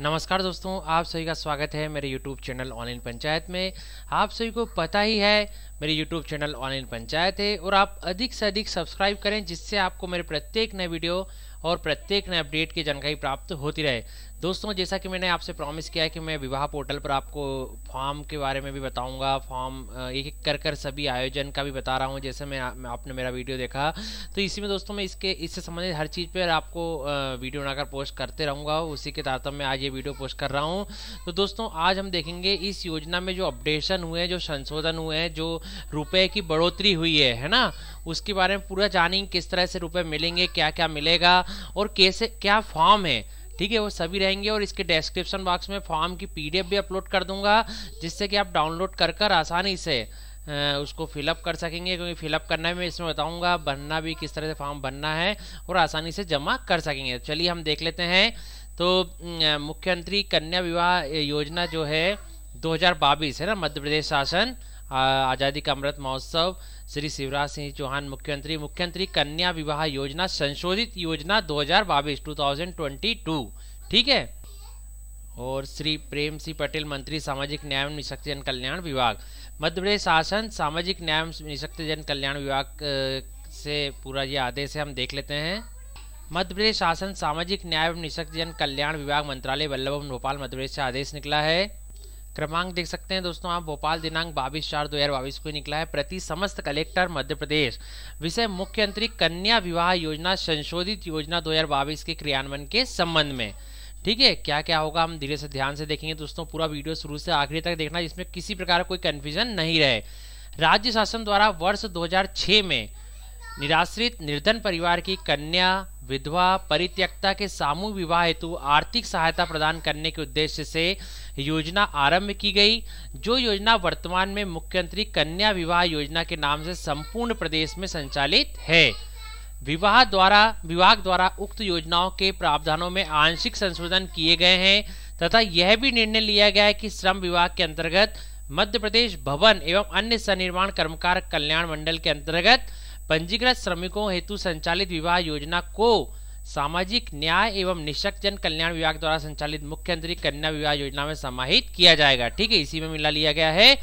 नमस्कार दोस्तों आप सभी का स्वागत है मेरे YouTube चैनल ऑनलाइन पंचायत में आप सभी को पता ही है मेरे YouTube चैनल ऑनलाइन पंचायत है और आप अधिक से अधिक सब्सक्राइब करें जिससे आपको मेरे प्रत्येक नए वीडियो और प्रत्येक नए अपडेट की जानकारी प्राप्त होती रहे दोस्तों जैसा कि मैंने आपसे प्रॉमिस किया है कि मैं विवाह पोर्टल पर आपको फॉर्म के बारे में भी बताऊंगा फॉर्म एक एक कर कर सभी आयोजन का भी बता रहा हूं जैसे मैं आपने मेरा वीडियो देखा तो इसी में दोस्तों मैं इसके इससे संबंधित हर चीज़ पर आपको वीडियो बनाकर पोस्ट करते रहूँगा उसी के में आज ये वीडियो पोस्ट कर रहा हूँ तो दोस्तों आज हम देखेंगे इस योजना में जो अपडेशन हुए हैं जो संशोधन हुए हैं जो रुपये की बढ़ोतरी हुई है है ना उसके बारे में पूरा जानेंगे किस तरह से रुपये मिलेंगे क्या क्या मिलेगा और कैसे क्या फॉर्म है ठीक है वो सभी रहेंगे और इसके डिस्क्रिप्शन बॉक्स में फॉर्म की पीडीएफ भी अपलोड कर दूंगा जिससे कि आप डाउनलोड कर कर आसानी से उसको फिलअप कर सकेंगे क्योंकि फिलअप करना भी मैं इसमें बताऊंगा बनना भी किस तरह से फॉर्म भरना है और आसानी से जमा कर सकेंगे तो चलिए हम देख लेते हैं तो मुख्यमंत्री कन्या विवाह योजना जो है दो है ना मध्य प्रदेश शासन आज़ादी का अमृत महोत्सव श्री शिवराज सिंह चौहान मुख्यमंत्री मुख्यमंत्री कन्या विवाह योजना संशोधित योजना दो हजार ठीक है और श्री प्रेम सिंह पटेल मंत्री सामाजिक न्याय एवं जन कल्याण विभाग मध्य प्रदेश शासन सामाजिक न्याय एवं जन कल्याण विभाग से पूरा ये आदेश है हम देख लेते हैं मध्य प्रदेश शासन सामाजिक न्याय एवं जन कल्याण विभाग मंत्रालय वल्लभ भोपाल मध्य प्रदेश से आदेश निकला है क्रमांक देख सकते हैं दोस्तों आप भोपाल दिनांक बाईस चार दो हजार बाईस को निकला है प्रति समस्त कलेक्टर मध्य प्रदेश विषय मुख्यमंत्री कन्या विवाह योजना संशोधित योजना दो के क्रियान्वयन के संबंध में ठीक है क्या क्या होगा हम धीरे से ध्यान से देखेंगे दोस्तों पूरा वीडियो शुरू से आखिरी तक देखना जिसमें किसी प्रकार कोई कन्फ्यूजन नहीं रहे राज्य शासन द्वारा वर्ष 2006 में निराश्रित निर्धन परिवार की कन्या विधवा परित्यक्ता के सामूहिक विवाह हेतु आर्थिक सहायता प्रदान करने के उद्देश्य से योजना आरंभ की गई जो योजना वर्तमान में मुख्यमंत्री कन्या विवाह योजना के नाम से संपूर्ण प्रदेश में संचालित है विवाह द्वारा विभाग द्वारा उक्त योजनाओं के प्रावधानों में आंशिक संशोधन किए गए हैं तथा यह भी निर्णय लिया गया है कि श्रम विभाग के अंतर्गत मध्य प्रदेश भवन एवं अन्य सनिर्माण कर्मकार कल्याण मंडल के अंतर्गत पंजीकृत श्रमिकों हेतु संचालित विवाह योजना को सामाजिक न्याय एवं निशक्त जन कल्याण विभाग द्वारा संचालित मुख्यमंत्री कन्या विवाह योजना में समाहित किया जाएगा ठीक है इसी में मिला लिया गया है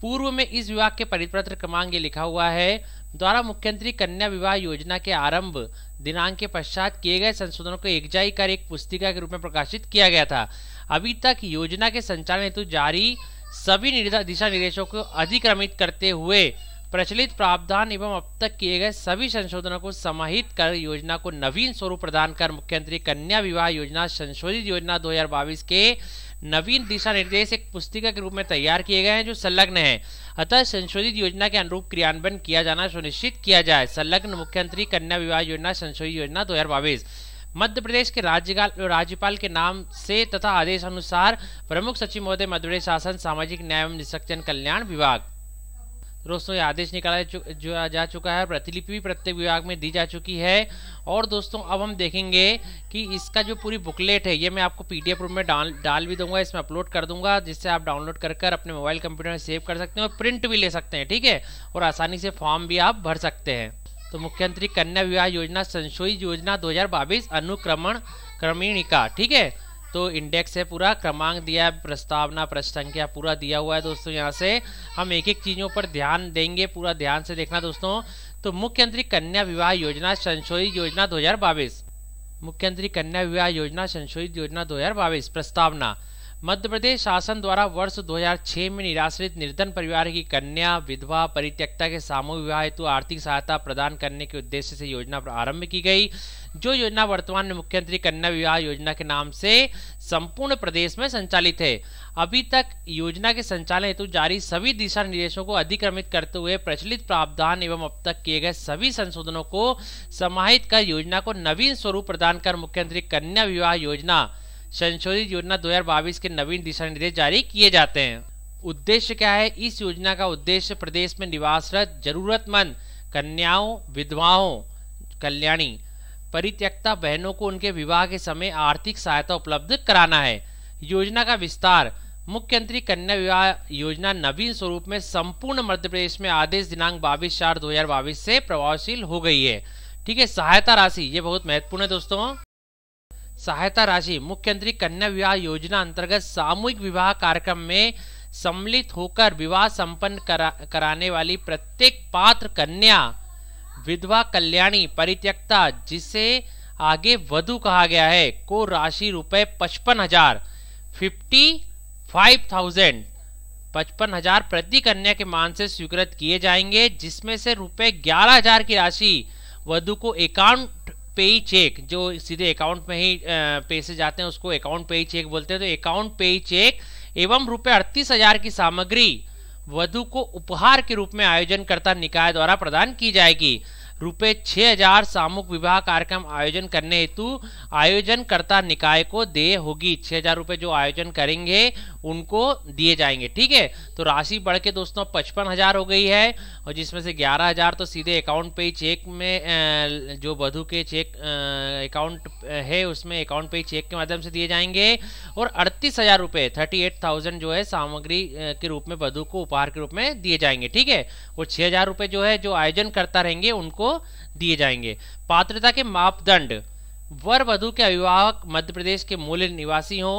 पूर्व में इस विभाग के परिपत्र क्रमांक लिखा हुआ है द्वारा मुख्यमंत्री कन्या विवाह योजना के आरंभ दिनांक के पश्चात किए गए संशोधनों को एक जाई कर एक पुस्तिका के रूप में प्रकाशित किया गया था अभी तक योजना के संचालन हेतु जारी सभी दिशा निर्देशों को अधिक्रमित करते हुए प्रचलित प्रावधान एवं अब तक किए गए सभी संशोधनों को समाहित कर योजना को नवीन स्वरूप प्रदान कर मुख्यमंत्री कन्या विवाह योजना संशोधित योजना 2022 के नवीन दिशा निर्देश एक पुस्तिका के रूप में तैयार किए गए हैं जो संलग्न है अतः संशोधित योजना के अनुरूप क्रियान्वयन किया जाना सुनिश्चित किया जाए संलग्न मुख्यमंत्री कन्या विवाह योजना संशोधित योजना दो मध्य प्रदेश के राज्यपाल राज्यपाल के नाम से तथा आदेश अनुसार प्रमुख सचिव महोदय मध्य प्रदेश शासन सामाजिक न्याय एवं निशक्तन कल्याण विभाग दोस्तों ये आदेश निकाला जो जा चुका है प्रतिलिपि भी प्रत्येक विभाग में दी जा चुकी है और दोस्तों अब हम देखेंगे कि इसका जो पूरी बुकलेट है ये मैं आपको पीडीएफ रूप में डाल डाल भी दूंगा इसमें अपलोड कर दूंगा जिससे आप डाउनलोड कर कर अपने मोबाइल कंप्यूटर में सेव कर सकते हैं और प्रिंट भी ले सकते हैं ठीक है और आसानी से फॉर्म भी आप भर सकते हैं तो मुख्यमंत्री कन्या विवाह योजना संशोधित योजना दो अनुक्रमण क्रमीणिका ठीक है तो इंडेक्स है पूरा क्रमांक दिया है प्रस्तावना प्रसंख्या पूरा दिया हुआ है दोस्तों यहाँ से हम एक एक चीज़ों पर ध्यान देंगे पूरा ध्यान से देखना दोस्तों तो मुख्यमंत्री कन्या विवाह योजना संशोधित योजना दो मुख्यमंत्री कन्या विवाह योजना संशोधित योजना दो प्रस्तावना मध्य प्रदेश शासन द्वारा वर्ष 2006 में निराश्रित निर्धन परिवार की कन्या विधवा परित्यक्ता के सामूहिक विवाह हेतु आर्थिक सहायता प्रदान करने के उद्देश्य से योजना प्रारंभ की गई जो योजना वर्तमान में मुख्यमंत्री कन्या विवाह योजना के नाम से संपूर्ण प्रदेश में संचालित है अभी तक योजना के संचालन हेतु जारी सभी दिशा निर्देशों को अधिक्रमित करते हुए प्रचलित प्रावधान एवं अब तक किए गए सभी संशोधनों को समाहित कर योजना को नवीन स्वरूप प्रदान कर मुख्यमंत्री कन्या विवाह योजना संशोधित योजना दो के नवीन दिशा निर्देश जारी किए जाते हैं उद्देश्य क्या है इस योजना का उद्देश्य प्रदेश में निवासरत जरूरतमंद कन्याओं विधवाओं कल्याणी परित्यक्ता बहनों को उनके विवाह के समय आर्थिक सहायता उपलब्ध कराना है योजना का विस्तार मुख्यमंत्री कन्या विवाह योजना नवीन स्वरूप में संपूर्ण मध्य प्रदेश में आदेश दिनांक बाईस चार दो से प्रभावशील हो गई है ठीक है सहायता राशि ये बहुत महत्वपूर्ण है दोस्तों सहायता राशि मुख्यमंत्री कन्या विवाह योजना अंतर्गत सामूहिक विवाह कार्यक्रम में सम्मिलित होकर विवाह संपन्न करा, कराने वाली प्रत्येक पात्र कन्या विधवा कल्याणी परित्यक्ता जिसे आगे वधु कहा गया है को राशि रुपए पचपन हजार फिफ्टी फाइव थाउजेंड पचपन हजार प्रति कन्या के मान से स्वीकृत किए जाएंगे जिसमें से रुपए ग्यारह हजार की राशि वधु को अकाउंट पे ही चेक जो सीधे अकाउंट में ही पैसे जाते हैं उसको अकाउंट पे ही चेक बोलते हैं तो अकाउंट पे ही चेक एवं रुपए अड़तीस हजार की सामग्री वधु को उपहार के रूप में आयोजन करता निकाय द्वारा प्रदान की जाएगी रुपये छः हजार सामूहिक विवाह कार्यक्रम आयोजन करने हेतु आयोजनकर्ता निकाय को दे होगी छः हजार रुपये जो आयोजन करेंगे उनको दिए जाएंगे ठीक है तो राशि बढ़ के दोस्तों पचपन हजार हो गई है और जिसमें से ग्यारह हजार तो सीधे अकाउंट पे ही चेक में जो वधु के चेक अकाउंट है उसमें अकाउंट पे ही चेक के माध्यम से दिए जाएंगे और अड़तीस हजार रुपये थर्टी एट थाउजेंड जो है सामग्री के रूप में वधु को उपहार के रूप में दिए जाएंगे ठीक है और छः हजार रुपये जो है जो आयोजन करता रहेंगे उनको दिए जाएंगे पात्रता के मापदंड वर वधु के अभिभावक मध्य प्रदेश के मूल निवासी हों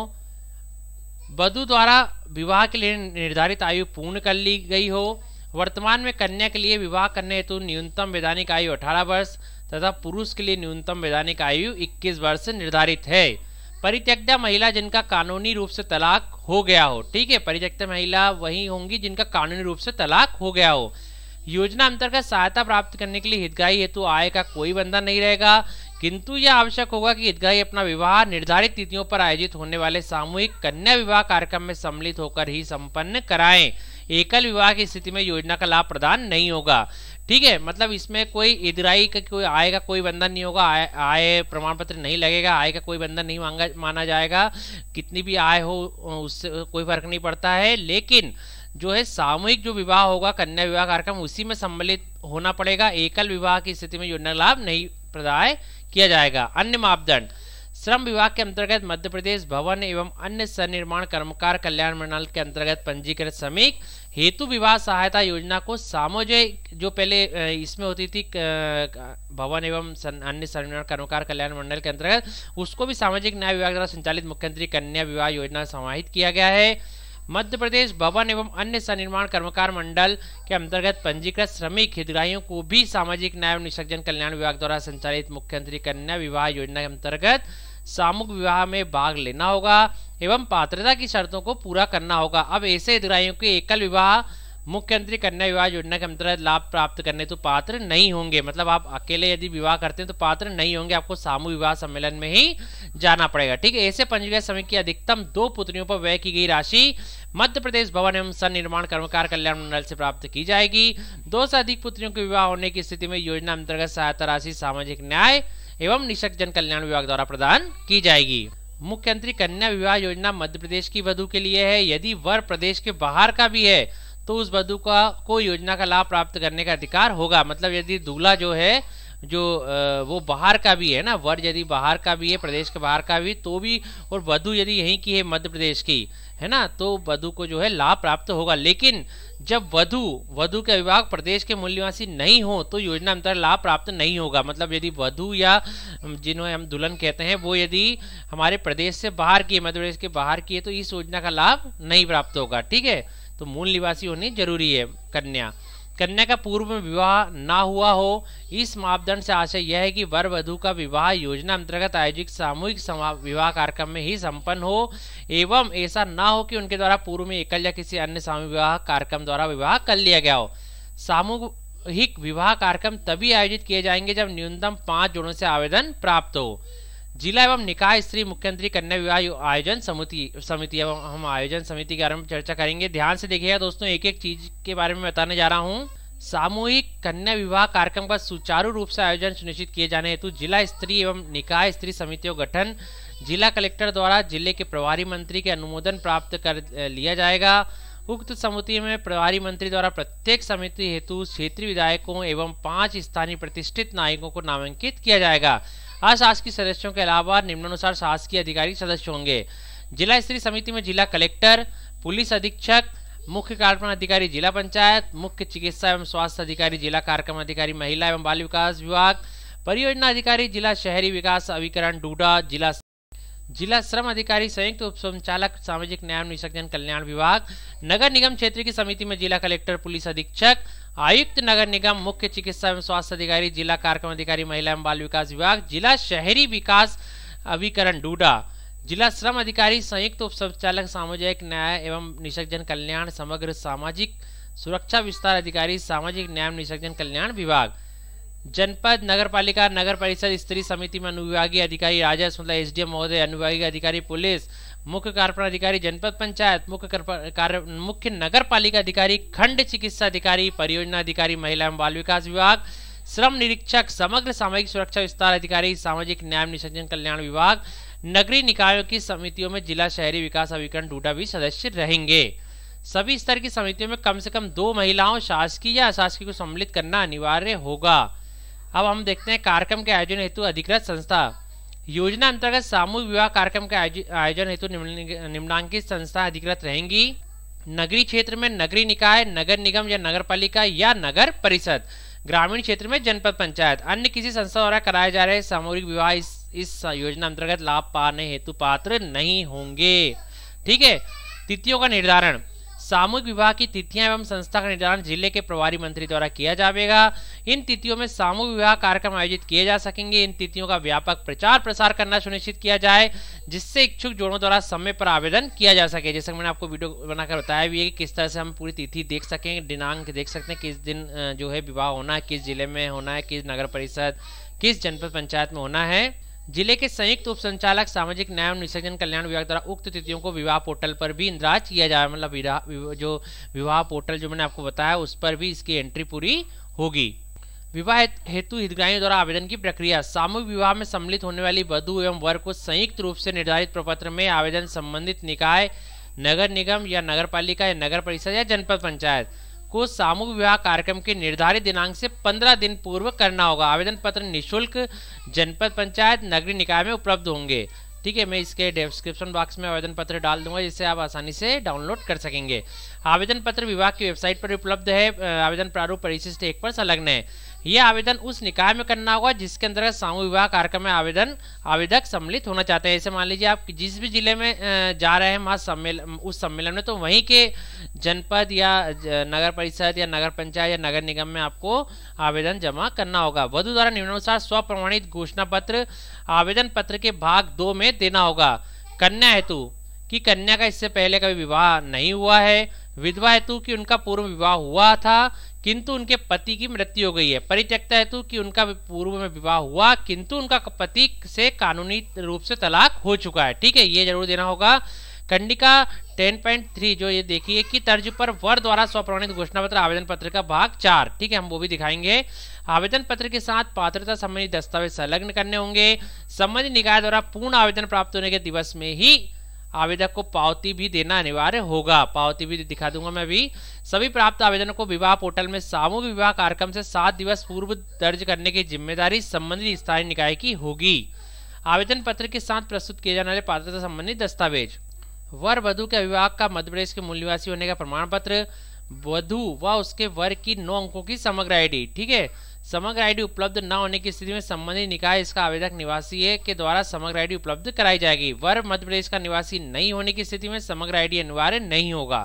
वधु द्वारा विवाह के लिए निर्धारित आयु पूर्ण कर ली गई हो वर्तमान में कन्या के लिए विवाह करने हेतु न्यूनतम वैधानिक आयु 18 वर्ष तथा पुरुष के लिए न्यूनतम वैधानिक आयु 21 वर्ष निर्धारित है परित्यक्ता महिला जिनका कानूनी रूप से तलाक हो गया हो ठीक है परित्यक्ता महिला वही होंगी जिनका कानूनी रूप से तलाक हो गया हो योजना अंतर्गत सहायता प्राप्त करने के लिए हितग्राही हेतु आय का कोई बंधन नहीं रहेगा किंतु यह आवश्यक होगा कि हितग्राही अपना विवाह निर्धारित तिथियों पर आयोजित होने वाले सामूहिक कन्या विवाह कार्यक्रम में सम्मिलित होकर ही संपन्न कराएं एकल विवाह की स्थिति में योजना का लाभ प्रदान नहीं होगा ठीक है मतलब इसमें कोई इधराई का कोई आय का कोई बंधन नहीं होगा आय आय प्रमाण पत्र नहीं लगेगा आय का कोई बंधन नहीं मांगा माना जाएगा कितनी भी आय हो उससे कोई फर्क नहीं पड़ता है लेकिन जो है सामूहिक जो विवाह होगा कन्या विवाह कार्यक्रम उसी में सम्मिलित होना पड़ेगा एकल विवाह की स्थिति में योजना लाभ नहीं प्रदाय किया जाएगा अन्य मापदंड श्रम विभाग के अंतर्गत मध्य प्रदेश भवन एवं अन्य सनिर्माण कर्मकार कल्याण मंडल के अंतर्गत पंजीकृत श्रमिक हेतु विवाह सहायता योजना को सामोजिक जो पहले इसमें होती थी भवन एवं सन, अन्य सनिर्माण कर्मकार कल्याण मंडल के अंतर्गत उसको भी सामाजिक न्याय विभाग द्वारा संचालित मुख्यमंत्री कन्या विवाह योजना समाहित किया गया है मध्य प्रदेश भवन एवं अन्य सनिर्माण कर्मकार मंडल के अंतर्गत पंजीकृत श्रमिक हितग्राहियों को भी सामाजिक न्याय एवं निषजन कल्याण विभाग द्वारा संचालित मुख्यमंत्री कन्या विवाह योजना के अंतर्गत सामूहिक विवाह में भाग लेना होगा एवं पात्रता की शर्तों को पूरा करना होगा अब ऐसे हितग्राहियों के एकल विवाह मुख्यमंत्री कन्या विवाह योजना के अंतर्गत लाभ प्राप्त करने तो पात्र नहीं होंगे मतलब आप अकेले यदि विवाह करते हैं तो पात्र नहीं होंगे आपको सामूहिक विवाह सम्मेलन में ही जाना पड़ेगा ठीक है ऐसे पंजीकृत समय की अधिकतम दो पुत्रियों पर व्यय की गई राशि मध्य प्रदेश भवन एवं सन निर्माण कर्मकार कल्याण मंडल से प्राप्त की जाएगी दो से अधिक पुत्रियों के विवाह होने की स्थिति में योजना अंतर्गत सहायता राशि सामाजिक न्याय एवं निशक जन कल्याण विभाग द्वारा प्रदान की जाएगी मुख्यमंत्री कन्या विवाह योजना मध्य प्रदेश की वधु के लिए है यदि वर प्रदेश के बाहर का भी है तो उस वधु का को योजना का लाभ प्राप्त करने का अधिकार होगा मतलब यदि दूल्हा जो है जो वो बाहर का भी है ना वर्ग यदि बाहर का भी है प्रदेश के बाहर का भी तो भी और वधु यदि यहीं की है मध्य प्रदेश की है ना तो वधु को जो है लाभ प्राप्त होगा लेकिन जब वधु वधु का विभाग प्रदेश के मूल्यवासी नहीं हो तो योजना अंतर लाभ प्राप्त नहीं होगा मतलब यदि वधु या जिन्हें हम दुल्हन कहते हैं वो यदि हमारे प्रदेश से बाहर की है मध्य प्रदेश के बाहर की है तो इस योजना का लाभ नहीं प्राप्त होगा ठीक है तो मूल निवासी होनी जरूरी है कन्या कन्या का पूर्व में विवाह ना हुआ हो इस मापदंड से आशय यह है कि वर वधु का विवाह योजना अंतर्गत आयोजित सामूहिक विवाह कार्यक्रम में ही संपन्न हो एवं ऐसा ना हो कि उनके द्वारा पूर्व में एकल या किसी अन्य सामूहिक विवाह कार्यक्रम द्वारा विवाह कर लिया गया हो सामूहिक विवाह कार्यक्रम तभी आयोजित किए जाएंगे जब न्यूनतम पाँच जोड़ों से आवेदन प्राप्त हो जिला एवं निकाय स्त्री मुख्यमंत्री कन्या विवाह आयोजन समिति समिति एवं हम आयोजन समिति के बारे में चर्चा करेंगे ध्यान से देखिएगा दोस्तों एक एक चीज के बारे में बताने जा रहा हूँ सामूहिक कन्या विवाह कार्यक्रम का सुचारू रूप से आयोजन सुनिश्चित किए जाने हेतु जिला स्त्री एवं निकाय स्त्री समितियों गठन जिला कलेक्टर द्वारा जिले के प्रभारी मंत्री के अनुमोदन प्राप्त कर लिया जाएगा उक्त समिति में प्रभारी मंत्री द्वारा प्रत्येक समिति हेतु क्षेत्रीय विधायकों एवं पांच स्थानीय प्रतिष्ठित नायकों को नामांकित किया जाएगा अशासकीय सदस्यों के अलावा निम्नानुसार शासकीय अधिकारी सदस्य होंगे जिला स्तरीय समिति में जिला कलेक्टर पुलिस अधीक्षक मुख्य कार्यक्रम अधिकारी जिला पंचायत मुख्य चिकित्सा एवं स्वास्थ्य अधिकारी जिला कार्यक्रम अधिकारी महिला एवं बाल विकास विभाग परियोजना अधिकारी जिला शहरी विकास अभिकरण डूडा जिला जिला श्रम अधिकारी संयुक्त उप संचालक सामाजिक न्याय निषक्जन कल्याण विभाग नगर निगम क्षेत्र की समिति में जिला कलेक्टर पुलिस अधीक्षक आयुक्त नगर निगम मुख्य चिकित्सा एवं स्वास्थ्य अधिकारी जिला कार्यक्रम अधिकारी महिला एवं बाल विकास विभाग जिला शहरी विकास अभिकरण डूडा जिला श्रम अधिकारी संयुक्त उप संचालक सामुदायिक न्याय एवं निषेकजन कल्याण समग्र सामाजिक सुरक्षा विस्तार अधिकारी सामाजिक न्याय निषेकजन कल्याण विभाग जनपद नगर पालिका नगर परिषद स्त्री समिति में अनुविभागीय अधिकारी राजस्व मतलब एसडीएम महोदय अनुविभागीय अधिकारी पुलिस मुख्य कार्यपालन अधिकारी जनपद पंचायत मुख्य कार्य मुख्य नगर पालिका अधिकारी खंड चिकित्सा अधिकारी परियोजना अधिकारी महिला एवं बाल विकास विभाग श्रम निरीक्षक समग्र सामाजिक सुरक्षा विस्तार अधिकारी सामाजिक न्याय निषजन कल्याण विभाग नगरीय निकायों की समितियों में जिला शहरी विकास अभिकरण डूडा भी सदस्य रहेंगे सभी स्तर की समितियों में कम से कम दो महिलाओं शासकीय या अशासकीय को सम्मिलित करना अनिवार्य होगा अब हम देखते हैं कार्यक्रम के आयोजन हेतु अधिकृत संस्था योजना अंतर्गत सामूहिक विवाह कार्यक्रम के आयोजन हेतु निम्नांकित संस्था अधिकृत रहेंगी नगरी क्षेत्र में नगरीय निकाय नगर निगम या नगर पालिका या नगर परिषद ग्रामीण क्षेत्र में जनपद पंचायत अन्य किसी संस्था द्वारा कराए जा रहे सामूहिक विवाह इस, इस योजना अंतर्गत लाभ पाने हेतु पात्र नहीं होंगे ठीक है तिथियों का निर्धारण सामूहिक विवाह की तिथियां एवं संस्था का निर्धारण जिले के प्रभारी मंत्री द्वारा किया जाएगा इन तिथियों में सामूहिक विवाह कार्यक्रम आयोजित किए जा सकेंगे इन तिथियों का व्यापक प्रचार प्रसार करना सुनिश्चित किया जाए जिससे इच्छुक जोड़ों द्वारा समय पर आवेदन किया जा सके जैसे मैंने आपको वीडियो बनाकर बताया भी है कि किस तरह से हम पूरी तिथि देख सकें दिनांक देख सकते हैं किस दिन जो है विवाह होना है किस जिले में होना है किस नगर परिषद किस जनपद पंचायत में होना है जिले के संयुक्त उप संचालक सामाजिक न्याय एवं निषेचन कल्याण विभाग द्वारा उक्त तिथियों को विवाह पोर्टल पर भी इंदिराज किया जाए मतलब विवाह जो विवाह पोर्टल जो मैंने आपको बताया उस पर भी इसकी एंट्री पूरी होगी विवाह हेतु हितग्राहियों द्वारा आवेदन की प्रक्रिया सामूहिक विवाह में सम्मिलित होने वाली वधु एवं वर को संयुक्त रूप से निर्धारित प्रपत्र में आवेदन संबंधित निकाय नगर निगम या नगर पालिका या नगर परिषद या जनपद पंचायत को सामूहिक विवाह कार्यक्रम के निर्धारित दिनांक से 15 दिन पूर्व करना होगा आवेदन पत्र निःशुल्क जनपद पंचायत नगरीय निकाय में उपलब्ध होंगे ठीक है मैं इसके डिस्क्रिप्शन बॉक्स में आवेदन पत्र डाल दूंगा जिससे आप आसानी से डाउनलोड कर सकेंगे आवेदन पत्र विभाग की वेबसाइट पर उपलब्ध है आवेदन प्रारूप परिशिष्ट एक पर संलग्न है ये आवेदन उस निकाय में करना होगा जिसके अंतर्गत सामूहिक विवाह कार्यक्रम में आवेदन आवेदक सम्मिलित होना चाहते हैं ऐसे मान लीजिए आप जिस भी जिले में जा रहे हैं वहाँ सम्मेलन उस सम्मेलन में तो वहीं के जनपद या नगर परिषद या नगर पंचायत या नगर निगम में आपको आवेदन जमा करना होगा वधु द्वारा निम्नानुसार स्वप्रमाणित घोषणा पत्र आवेदन पत्र के भाग दो में देना होगा कन्या हेतु की कन्या का इससे पहले कभी विवाह नहीं हुआ है विधवा हेतु कि उनका पूर्व विवाह हुआ था किंतु उनके पति की मृत्यु हो गई है परित्यक्ता हेतु कि उनका पूर्व में विवाह हुआ किंतु उनका पति से कानूनी रूप से तलाक हो चुका है ठीक है ये जरूर देना होगा कंडिका 10.3 जो ये देखिए कि तर्ज पर वर द्वारा स्वप्रमाणित घोषणा पत्र आवेदन पत्र का भाग चार ठीक है हम वो भी दिखाएंगे आवेदन पत्र के साथ पात्रता संबंधी दस्तावेज संलग्न करने होंगे संबंधित निकाय द्वारा पूर्ण आवेदन प्राप्त होने के दिवस में ही आवेदक को पावती भी देना अनिवार्य होगा पावती भी दिखा दूंगा मैं भी सभी प्राप्त आवेदनों को विवाह पोर्टल में सामूहिक विवाह कार्यक्रम से सात दिवस पूर्व दर्ज करने की जिम्मेदारी संबंधित स्थानीय निकाय की होगी आवेदन पत्र के साथ प्रस्तुत किए जाने वाले पात्रता संबंधित दस्तावेज वर वधु के अभिभावक का मध्य प्रदेश के मूल्यवासी होने का प्रमाण पत्र वधु व उसके वर्ग की नौ अंकों की समग्र आईडी ठीक है समग्र आईडी उपलब्ध न होने की स्थिति में संबंधित निकाय इसका आवेदक निवासी है के द्वारा समग्र आईडी उपलब्ध कराई जाएगी वर मध्य प्रदेश का निवासी नहीं होने की स्थिति में समग्र आईडी अनिवार्य नहीं होगा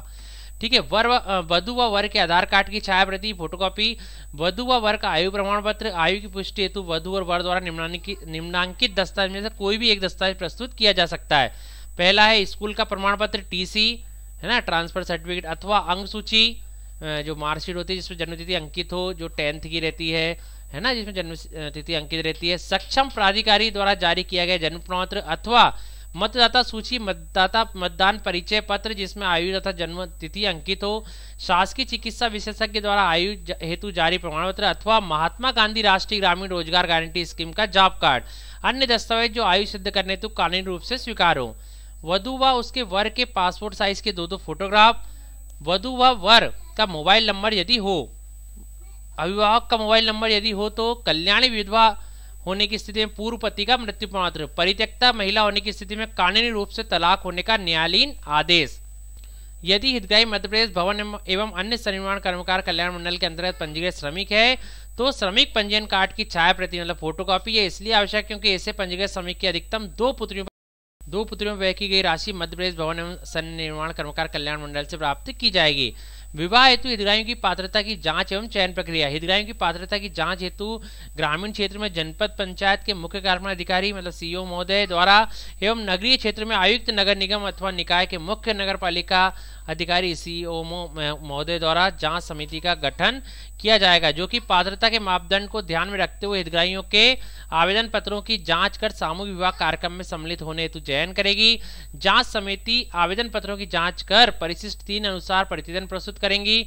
ठीक है वर वधु व वर के आधार कार्ड की छाया प्रति फोटोकॉपी वधु व वर का आयु प्रमाण पत्र आयु की पुष्टि हेतु वधु और वर द्वारा निम्नांकित दस्तावेज में से कोई भी एक दस्तावेज प्रस्तुत किया जा सकता है पहला है स्कूल का प्रमाण पत्र टीसी है ना ट्रांसफर सर्टिफिकेट अथवा अंग सूची जो मार्कशीट होती है जिसमें जन्मतिथि अंकित हो जो टेंथ की रहती है है ना जिसमें जन्म तिथि अंकित रहती है सक्षम प्राधिकारी द्वारा जारी किया गया जन्म प्रमाण अथवा मतदाता सूची मतदाता मतदान परिचय पत्र जिसमें आयु तथा जन्म तिथि अंकित हो शासकीय चिकित्सा विशेषज्ञ द्वारा आयु हेतु जारी प्रमाण पत्र अथवा महात्मा गांधी राष्ट्रीय ग्रामीण रोजगार गारंटी स्कीम का जॉब कार्ड अन्य दस्तावेज जो आयु सिद्ध करने तो कानूनी रूप से स्वीकार हो वधु व उसके वर्ग के पासपोर्ट साइज के दो दो फोटोग्राफ वधु व वर का मोबाइल नंबर यदि हो अभिभावक का मोबाइल नंबर यदि हो तो कल्याणी विधवा होने की स्थिति में पूर्व पति का मृत्यु प्रमात्र परित्यक्ता महिला होने की स्थिति में कानूनी रूप से तलाक होने का न्यायालयीन आदेश यदि हितग्राही मध्यप्रदेश भवन एवं अन्य सनिर्माण कर्मकार कल्याण मंडल के अंतर्गत पंजीकृत श्रमिक है तो श्रमिक पंजीयन कार्ड की छाया प्रति मतलब फोटोकॉपी है इसलिए आवश्यक क्योंकि ऐसे पंजीकृत श्रमिक की अधिकतम दो पुत्रियों दो पुत्रियों में व्यय की गई राशि मध्य प्रदेश भवन एवं सन्न निर्माण कर्मकार कल्याण मंडल से प्राप्त की जाएगी विवाह हेतु हितग्राहियों की पात्रता की जांच एवं चयन प्रक्रिया हितग्राहियों की पात्रता की जांच हेतु ग्रामीण क्षेत्र में जनपद पंचायत के मुख्य कार्यपालन अधिकारी मतलब सीईओ महोदय द्वारा एवं नगरीय क्षेत्र में आयुक्त नगर निगम अथवा निकाय के मुख्य नगर पालिका अधिकारी सीईओ e महोदय द्वारा जांच समिति का गठन किया जाएगा जो कि पात्रता के मापदंड को ध्यान में रखते हुए हितग्राहियों के आवेदन पत्रों की जांच कर सामूहिक विवाह कार्यक्रम में सम्मिलित होने हेतु चयन करेगी जांच समिति आवेदन पत्रों की जांच कर परिशिष्ट तीन अनुसार प्रतिदिन प्रस्तुत करेंगी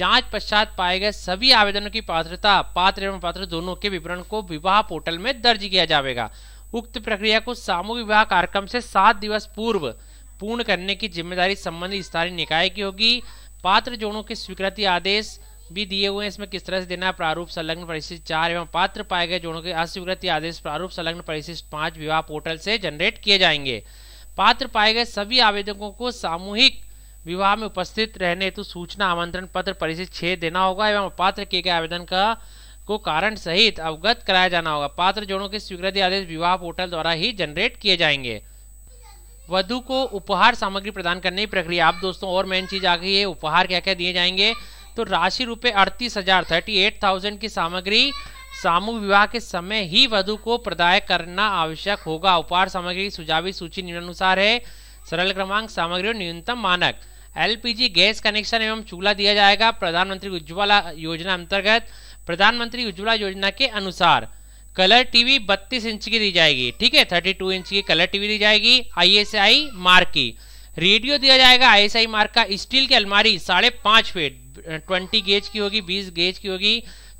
जांच पश्चात पाए गए सभी आवेदनों की पात्रता पात्र एवं पात्र दोनों के विवरण को विवाह पोर्टल में दर्ज किया जाएगा उक्त प्रक्रिया को सामूहिक विवाह कार्यक्रम से सात दिवस पूर्व पूर्ण करने की जिम्मेदारी संबंधित स्थानीय निकाय की होगी पात्र जोड़ों के स्वीकृति आदेश भी दिए हुए हैं इसमें किस तरह से देना प्रारूप संलग्न परिशिष्ट चार एवं पात्र पाए गए जोड़ों के अस्वीकृति आदेश प्रारूप संलग्न परिशिष्ट पाँच विवाह पोर्टल से जनरेट किए जाएंगे पात्र पाए गए सभी आवेदकों को सामूहिक विवाह में उपस्थित रहने हेतु सूचना आमंत्रण पत्र परिशिष्ट छः देना होगा एवं पात्र किए गए आवेदन का को कारण सहित अवगत कराया जाना होगा पात्र जोड़ों के स्वीकृति आदेश विवाह पोर्टल द्वारा ही जनरेट किए जाएंगे वधु को उपहार सामग्री प्रदान करने की प्रक्रिया आप दोस्तों और मेन चीज आ गई है उपहार क्या क्या दिए जाएंगे तो राशि रुपये अड़तीस हजार थर्टी एट थाउजेंड की सामग्री सामूहिक विवाह के समय ही वधु को प्रदाय करना आवश्यक होगा उपहार सामग्री सुझावी सूची निम्नानुसार है सरल क्रमांक सामग्री और न्यूनतम मानक एलपीजी गैस कनेक्शन एवं चूल्हा दिया जाएगा प्रधानमंत्री उज्ज्वला योजना अंतर्गत प्रधानमंत्री उज्ज्वला योजना के अनुसार कलर टीवी 32 इंच की दी जाएगी ठीक है 32 इंच की कलर टीवी दी जाएगी आईएसआई मार्क की रेडियो दिया जाएगा आईएसआई मार्क का स्टील की अलमारी साढ़े पांच फीट ट्वेंटी गेज की होगी बीस गेज की होगी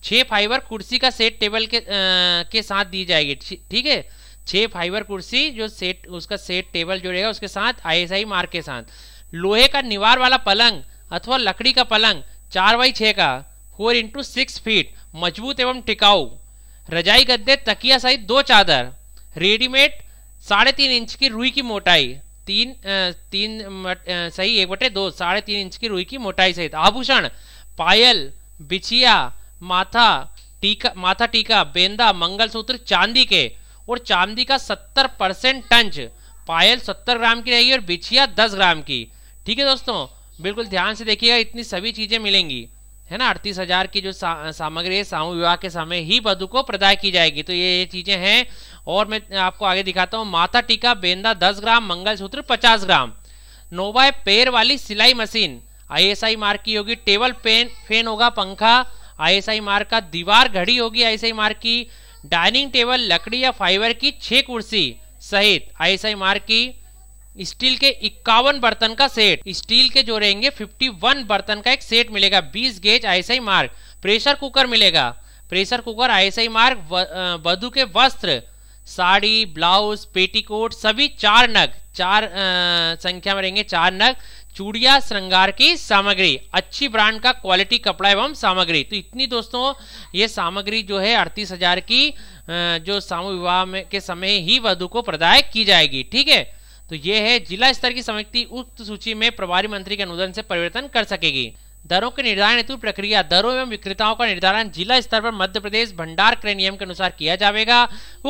छह फाइबर कुर्सी का सेट टेबल के आ, के साथ दी जाएगी ठीक है छह फाइबर कुर्सी जो सेट उसका सेट टेबल जुड़ेगा उसके साथ आई मार्क के साथ लोहे का निवार वाला पलंग अथवा लकड़ी का पलंग चार बाई छ का फोर इंटू सिक्स फीट मजबूत एवं टिकाऊ रजाई गद्दे तकिया सहित दो चादर रेडीमेड साढ़े तीन इंच की रुई की मोटाई तीन तीन सही एक बटे दो साढ़े तीन इंच की रुई की मोटाई सहित आभूषण पायल बिछिया माथा टीका माथा टीका बेंदा मंगलसूत्र चांदी के और चांदी का सत्तर परसेंट टंच पायल सत्तर ग्राम की रहेगी और बिछिया दस ग्राम की ठीक है दोस्तों बिल्कुल ध्यान से देखिएगा इतनी सभी चीज़ें मिलेंगी है ना अड़तीस हजार की जो सा, सामग्री है विवाह के समय ही वधु को प्रदाय की जाएगी तो ये ये चीजें हैं और मैं आपको आगे दिखाता हूँ माता टीका बेंदा दस ग्राम मंगलसूत्र पचास ग्राम नोवा पैर वाली सिलाई मशीन आईएसआई मार्क की होगी टेबल पेन फैन होगा पंखा आईएसआई मार्क का दीवार घड़ी होगी आईएसआई मार्क की डाइनिंग टेबल लकड़ी या फाइबर की छह कुर्सी सहित आईएसआई मार्क की स्टील के इक्यावन बर्तन का सेट स्टील के जो रहेंगे 51 बर्तन का एक सेट मिलेगा 20 gauge ISI mark pressure cooker मिलेगा प्रेशर कुकर आईएसआई मार्क वधु के वस्त्र साड़ी ब्लाउज पेटीकोट सभी चार नग चार आ, संख्या में रहेंगे चार नग चूड़िया श्रृंगार की सामग्री अच्छी ब्रांड का क्वालिटी कपड़ा एवं सामग्री तो इतनी दोस्तों ये सामग्री जो है अड़तीस हजार की जो सामूह विवाह में के समय ही वधु को प्रदाय की जाएगी ठीक है तो ये है जिला स्तर की समिति उक्त सूची में प्रभारी मंत्री के अनुदान से परिवर्तन कर सकेगी दरों के निर्धारण हेतु प्रक्रिया दरों एवं विक्रेताओं का निर्धारण जिला स्तर पर मध्य प्रदेश भंडार क्रय नियम के अनुसार किया जाएगा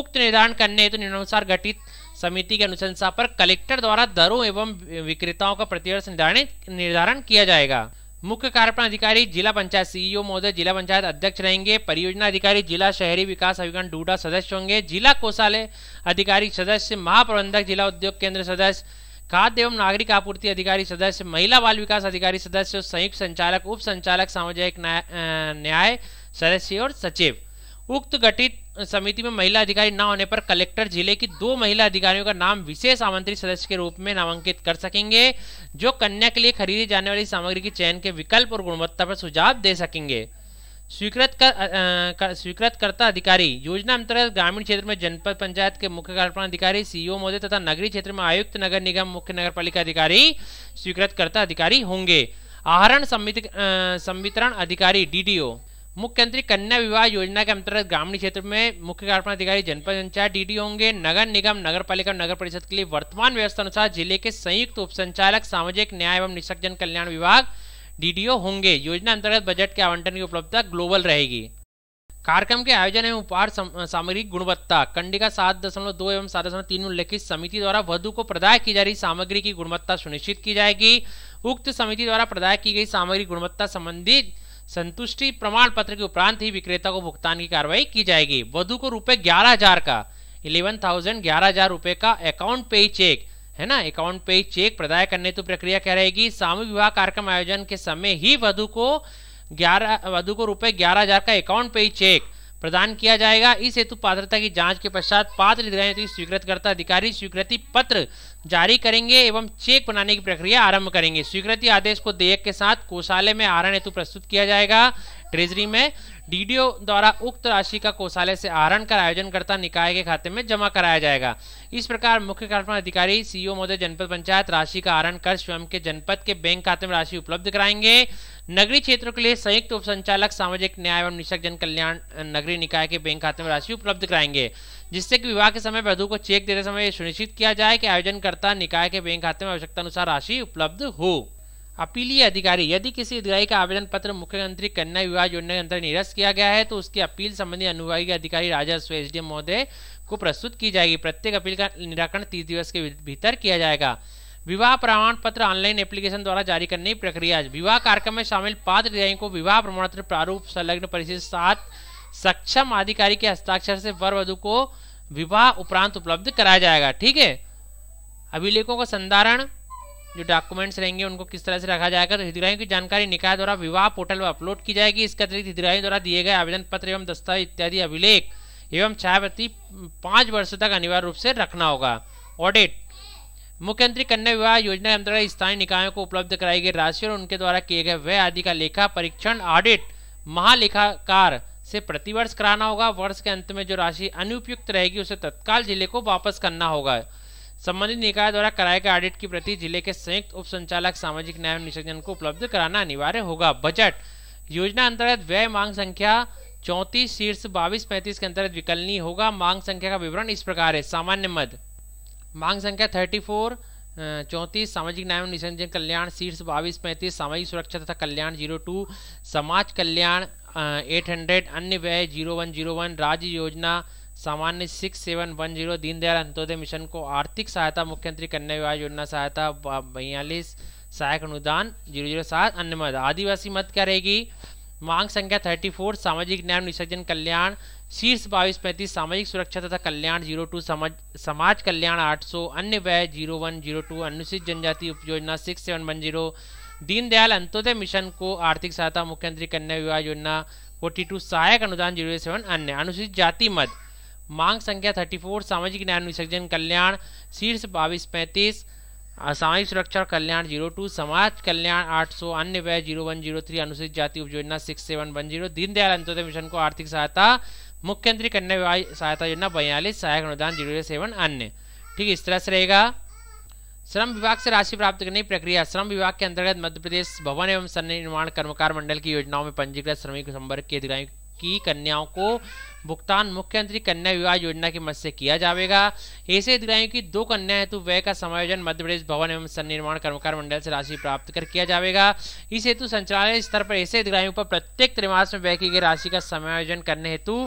उक्त निर्धारण करने हेतु निम्नानुसार गठित समिति के अनुशंसा पर कलेक्टर द्वारा दरों एवं विक्रेताओं का प्रतिवर्ष निर्धारण निर्धारण किया जाएगा मुख्य कार्यपालन अधिकारी जिला पंचायत सीईओ महोदय जिला पंचायत अध्यक्ष रहेंगे परियोजना अधिकारी जिला शहरी विकास अभिकरण डूडा सदस्य होंगे जिला कोषालय अधिकारी सदस्य महाप्रबंधक जिला उद्योग केंद्र सदस्य खाद्य एवं नागरिक आपूर्ति अधिकारी सदस्य महिला बाल विकास अधिकारी सदस्य संयुक्त संचालक उप संचालक सामुदायिक न्याय सदस्य और सचिव उक्त गठित समिति में महिला अधिकारी न होने पर कलेक्टर जिले की दो महिला अधिकारियों का नाम विशेष आमंत्रित सदस्य के रूप में नामांकित कर सकेंगे जो कन्या के लिए खरीदी जाने वाली सामग्री के चयन के विकल्प और गुणवत्ता पर सुझाव दे सकेंगे स्वीकृत कर, कर स्वीकृतकर्ता अधिकारी योजना अंतर्गत ग्रामीण क्षेत्र में जनपद पंचायत के मुख्य कार्यपालन अधिकारी सीईओ महोदय तथा नगरीय क्षेत्र में आयुक्त नगर निगम मुख्य नगर पालिका अधिकारी स्वीकृतकर्ता अधिकारी होंगे आहरण संवितरण अधिकारी डीडीओ मुख्यमंत्री कन्या विवाह योजना के अंतर्गत ग्रामीण क्षेत्र में मुख्य कार्यपालन अधिकारी जनपद पंचायत डीडी होंगे नगर निगम नगर पालिका नगर परिषद के लिए वर्तमान व्यवस्था अनुसार जिले के संयुक्त उप संचालक सामाजिक न्याय एवं निशक जन कल्याण विभाग डीडीओ होंगे योजना अंतर्गत बजट के आवंटन की उपलब्धता ग्लोबल रहेगी कार्यक्रम के आयोजन एवं उपहार सामग्री गुणवत्ता कंडिका सात दशमलव दो एवं सात दशमलव तीन उल्लेखित समिति द्वारा वधु को प्रदाय की जा रही सामग्री की गुणवत्ता सुनिश्चित की जाएगी उक्त समिति द्वारा प्रदाय की गई सामग्री गुणवत्ता संबंधित संतुष्टि प्रमाण पत्र के उपरांत ही विक्रेता को भुगतान की कार्रवाई की जाएगी वधु को रुपए ग्यारह हजार का इलेवन थाउजेंड ग्यारह हजार रुपए का अकाउंट पे चेक है ना अकाउंट पे चेक प्रदाय करने तो प्रक्रिया क्या रहेगी सामूहिक विवाह कार्यक्रम आयोजन के समय ही वधु को ग्यारह वधु को रुपए ग्यारह हजार का अकाउंट पे चेक प्रदान किया जाएगा इस हेतु पात्रता की जांच के पश्चात पात्र स्वीकृत करता अधिकारी स्वीकृति पत्र जारी करेंगे एवं चेक बनाने की प्रक्रिया आरंभ करेंगे स्वीकृति आदेश को देयक के साथ कोषालय में आहरण हेतु प्रस्तुत किया जाएगा ट्रेजरी में डीडीओ द्वारा उक्त राशि का कोषालय से आहरण कर आयोजनकर्ता निकाय के खाते में जमा कराया जाएगा इस प्रकार मुख्य कार्यपालन अधिकारी सीईओ e महोदय जनपद पंचायत राशि का आहरण कर स्वयं के जनपद के बैंक खाते में राशि उपलब्ध कराएंगे नगरीय क्षेत्रों के लिए संयुक्त उप संचालक सामाजिक न्याय एवं निशक जन कल्याण नगरीय निकाय के बैंक खाते में राशि उपलब्ध कराएंगे जिससे कि विवाह के समय वधु को चेक देते समय सुनिश्चित किया जाए कि आयोजनकर्ता निकाय के बैंक खाते में आवश्यकता अनुसार राशि उपलब्ध हो अपीलीय अधिकारी यदि किसी अधिकारी का आवेदन पत्र मुख्यमंत्री कन्या विवाह योजना के अंतर्गत निरस्त किया गया है तो उसकी अपील संबंधी अनुवाई अधिकारी राजस्व एस महोदय को प्रस्तुत की जाएगी प्रत्येक अपील का निराकरण तीस दिवस के भीतर किया जाएगा विवाह प्रमाण पत्र ऑनलाइन एप्लीकेशन द्वारा जारी करने की प्रक्रिया विवाह कार्यक्रम में शामिल पात्र को विवाह प्रमाण प्रारूप संलग्न परिषद साथ सक्षम अधिकारी के हस्ताक्षर से वर वधु को विवाह उपरांत उपलब्ध कराया जाएगा ठीक है अभिलेखों का संधारण जो डॉक्यूमेंट्स रहेंगे उनको किस तरह से रखा जाएगा तो हितग्राहियों की जानकारी निकाय द्वारा विवाह पोर्टल पर अपलोड की जाएगी इसके अतिरिक्त हितग्राहियों द्वारा दिए गए आवेदन पत्र एवं दस्तावेज इत्यादि अभिलेख एवं छायावती पाँच वर्ष तक अनिवार्य रूप से रखना होगा ऑडिट मुख्यमंत्री कन्या विवाह योजना के अंतर्गत स्थानीय निकायों को उपलब्ध कराई गई राशि और उनके द्वारा किए गए व्यय आदि का लेखा परीक्षण ऑडिट महालेखाकार से प्रतिवर्ष कराना होगा वर्ष के अंत में जो राशि अनुपयुक्त रहेगी उसे तत्काल जिले को वापस करना होगा संबंधित निकाय द्वारा कराए गए ऑडिट की प्रति जिले के संयुक्त उप संचालक सामाजिक न्याय निषेचन को उपलब्ध कराना अनिवार्य होगा बजट योजना अंतर्गत व्यय मांग संख्या चौंतीस शीर्ष बाईस पैंतीस के अंतर्गत विकलनीय होगा मांग संख्या का विवरण इस प्रकार है सामान्य मध्य मांग संख्या थर्टी फोर चौंतीस सामाजिक न्याय एवं निसंजन कल्याण शीर्ष बाईस पैंतीस सामाजिक सुरक्षा तथा कल्याण जीरो टू समाज कल्याण एट हंड्रेड अन्य व्यय जीरो वन जीरो वन राज्य योजना सामान्य six seven one zero Deendayal Antyodaya mission को आर्थिक सहायता मुख्यमंत्री कन्या विवाह योजना सहायता बयालीस सहायक अनुदान जीरो जीरो सात अन्य मद आदिवासी मत क्या रहेगी मांग संख्या 34 सामाजिक न्याय निषेचन कल्याण शीर्ष बाईस पैंतीस सामाजिक सुरक्षा तथा कल्याण जीरो टू समाज समाज कल्याण 800 अन्य व्यय जीरो वन जीरो टू अनुसूचित जनजाति योजना six seven one zero Deendayal Antyodaya mission को आर्थिक सहायता मुख्यमंत्री कन्या विवाह योजना फोर्टी टू सहायक अनुदान जीरो सेवन अन्य अनुसूचित जाति मद मांग संख्या 34 सामाजिक न्याय विसर्जन कल्याण शीर्ष बाईस पैंतीस सामाजिक सुरक्षा कल्याण जीरो टू समाज कल्याण आठ सौ अन्य व्यय जीरो वन जीरो थ्री अनुसूचित जाति उपयोजना six seven one zero Deendayal Antyodaya mission को आर्थिक सहायता मुख्यमंत्री कन्या विवाह सहायता योजना बयालीस सहायक अनुदान जीरो सेवन अन्य ठीक इस तरह से रहेगा श्रम विभाग से राशि प्राप्त करने की प्रक्रिया श्रम विभाग के अंतर्गत मध्य प्रदेश भवन एवं सन्न निर्माण कर्मकार मंडल की योजनाओं में पंजीकृत श्रमिक संवर्ग के अधिकारी की कन्याओं को भुगतान मुख्यमंत्री कन्या विवाह योजना की मदद से किया जाएगा ऐसे हितग्राहियों की दो कन्या हेतु तो व्यय का समायोजन मध्य प्रदेश भवन एवं सन्निर्माण कर्मकार मंडल से राशि प्राप्त कर किया जाएगा इस हेतु संचालय स्तर पर ऐसे हितग्राहियों पर प्रत्येक त्रिमास में व्यय की गई राशि का समायोजन करने हेतु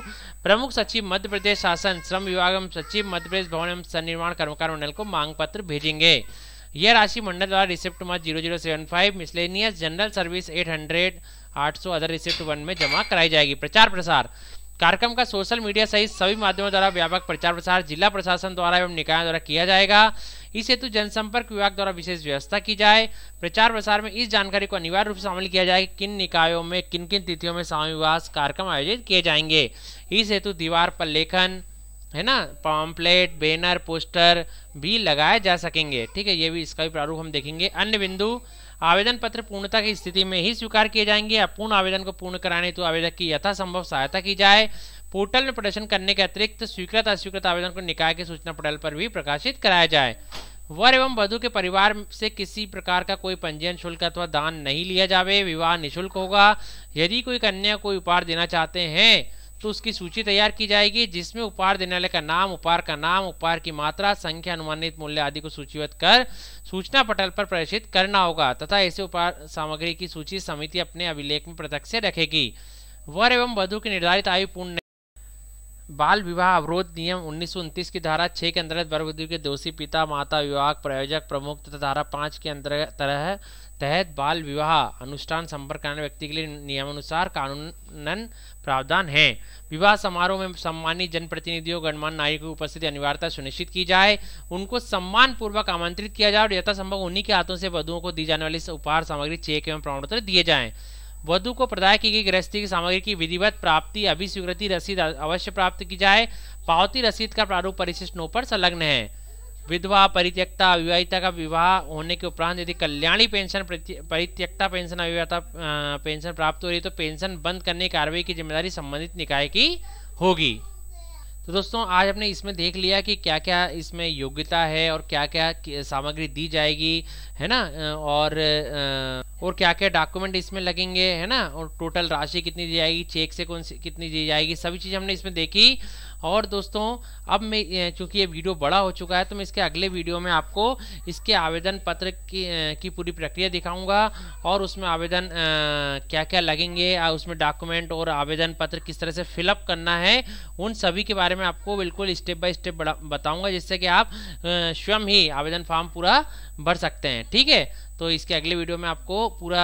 प्रमुख सचिव मध्य प्रदेश शासन श्रम विभाग एवं सचिव मध्य प्रदेश भवन एवं सन्निर्माण कर्मकार मंडल को मांग पत्र भेजेंगे यह राशि मंडल द्वारा receipt number zero zero seven five miscellaneous general service eight hundred 800 other receipt one में जमा कराई जाएगी प्रचार प्रसार कार्यक्रम का सोशल मीडिया सहित सभी माध्यमों द्वारा व्यापक प्रचार प्रसार जिला प्रशासन द्वारा एवं निकायों द्वारा किया जाएगा इस हेतु जनसंपर्क विभाग द्वारा विशेष व्यवस्था की जाए प्रचार प्रसार में इस जानकारी को अनिवार्य रूप से शामिल किया जाए किन निकायों में किन किन तिथियों में स्वामी विवाह कार्यक्रम आयोजित किए जाएंगे इस हेतु दीवार पर लेखन है ना पॉम्पलेट बैनर पोस्टर भी लगाए जा सकेंगे ठीक है ये भी इसका भी प्रारूप हम देखेंगे अन्य बिंदु आवेदन पत्र पूर्णता की स्थिति में ही स्वीकार किए जाएंगे अपूर्ण आवेदन को पूर्ण कराने तो आवेदक की यथासंभव सहायता की जाए पोर्टल में प्रदर्शन करने के अतिरिक्त स्वीकृत अस्वीकृत आवेदन को निकाय के सूचना पोर्टल पर भी प्रकाशित कराया जाए वर एवं वधु के परिवार से किसी प्रकार का कोई पंजीयन शुल्क अथवा दान नहीं लिया जावे विवाह निःशुल्क होगा यदि कोई कन्या कोई उपहार देना चाहते हैं तो उसकी सूची तैयार की जाएगी जिसमें उपहार देने वाले का नाम उपहार का नाम उपहार की मात्रा संख्या अनुमानित मूल्य आदि को सूचीबद्ध कर सूचना पटल पर प्रदर्शित करना होगा तथा ऐसे उपहार सामग्री की सूची समिति अपने अभिलेख में प्रत्यक्ष रखेगी वर एवं वधु की निर्धारित आयु पूर्ण बाल विवाह अवरोध नियम उन्नीस की धारा छः के अंतर्गत वर वधु के दोषी पिता माता विवाह प्रायोजक प्रमुख तथा धारा पाँच के अंतर्गत तरह तहत बाल विवाह अनुष्ठान संपर्क करने व्यक्ति के लिए नियमानुसार कानूनन प्रावधान है विवाह समारोह में सम्मानित जनप्रतिनिधियों गणमान्य नायक की उपस्थिति अनिवार्यता सुनिश्चित की जाए उनको सम्मान पूर्वक आमंत्रित किया जाए और यथासंभव उन्हीं के हाथों से वधुओं को दी जाने वाली उपहार सामग्री चेक एवं प्रमाणपत्र दिए जाए वधु को प्रदाय की गई गृहस्थी की सामग्री की विधिवत प्राप्ति अभिस्वीकृति रसीद अवश्य प्राप्त की जाए पावती रसीद का प्रारूप परिशिष्ट नो पर संलग्न है विधवा परित्यक्ता अविवाहिता का विवाह होने के उपरांत यदि कल्याणी पेंशन परित्यक्ता पेंशन अविवाहिता पेंशन प्राप्त हो रही है तो पेंशन बंद करने की कार्रवाई की जिम्मेदारी संबंधित निकाय की होगी तो दोस्तों आज हमने इसमें देख लिया कि क्या क्या इसमें योग्यता है और क्या क्या सामग्री दी जाएगी है ना और और क्या क्या डॉक्यूमेंट इसमें लगेंगे है ना और टोटल राशि कितनी दी जाएगी चेक से कौन सी कितनी दी जाएगी सभी चीज़ हमने इसमें देखी और दोस्तों अब मैं चूँकि ये वीडियो बड़ा हो चुका है तो मैं इसके अगले वीडियो में आपको इसके आवेदन पत्र की की पूरी प्रक्रिया दिखाऊंगा और उसमें आवेदन क्या क्या लगेंगे उसमें डॉक्यूमेंट और आवेदन पत्र किस तरह से फिलअप करना है उन सभी के बारे में आपको बिल्कुल स्टेप बाय स्टेप बताऊंगा जिससे कि आप स्वयं ही आवेदन फॉर्म पूरा भर सकते हैं ठीक है तो इसके अगले वीडियो में आपको पूरा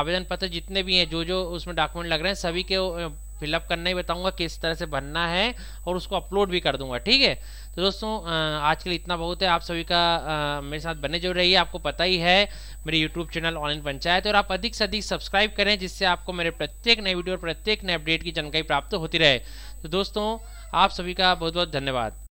आवेदन पत्र जितने भी हैं जो जो उसमें डॉक्यूमेंट लग रहे हैं सभी के फिलअप करना ही बताऊंगा किस तरह से भरना है और उसको अपलोड भी कर दूंगा ठीक है तो दोस्तों आज के लिए इतना बहुत है आप सभी का आ, मेरे साथ बने जो रहिए आपको पता ही है मेरे यूट्यूब चैनल ऑनलाइन पंचायत और आप अधिक से अधिक सब्सक्राइब करें जिससे आपको मेरे प्रत्येक नए वीडियो और प्रत्येक नए अपडेट की जानकारी प्राप्त होती रहे तो दोस्तों आप सभी का बहुत बहुत धन्यवाद